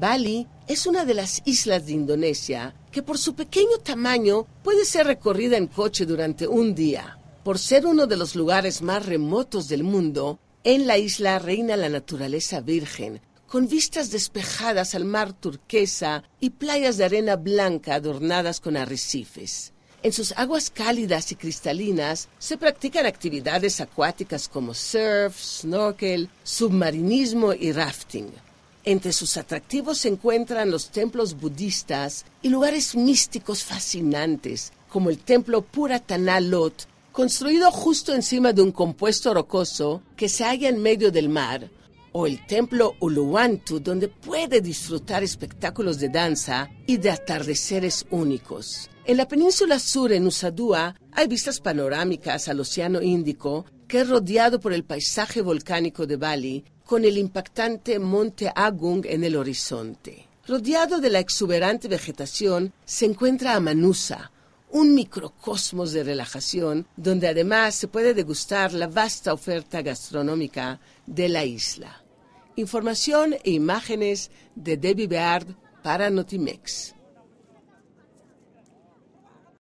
Bali es una de las islas de Indonesia que por su pequeño tamaño puede ser recorrida en coche durante un día. Por ser uno de los lugares más remotos del mundo, en la isla reina la naturaleza virgen, con vistas despejadas al mar turquesa y playas de arena blanca adornadas con arrecifes. En sus aguas cálidas y cristalinas se practican actividades acuáticas como surf, snorkel, submarinismo y rafting. Entre sus atractivos se encuentran los templos budistas y lugares místicos fascinantes, como el templo Puratana Lot, construido justo encima de un compuesto rocoso que se halla en medio del mar, o el templo Uluwantu, donde puede disfrutar espectáculos de danza y de atardeceres únicos. En la península sur, en Usadúa, hay vistas panorámicas al Océano Índico, que es rodeado por el paisaje volcánico de Bali con el impactante monte Agung en el horizonte. Rodeado de la exuberante vegetación, se encuentra Amanusa, un microcosmos de relajación donde además se puede degustar la vasta oferta gastronómica de la isla. Información e imágenes de Debbie Beard para Notimex.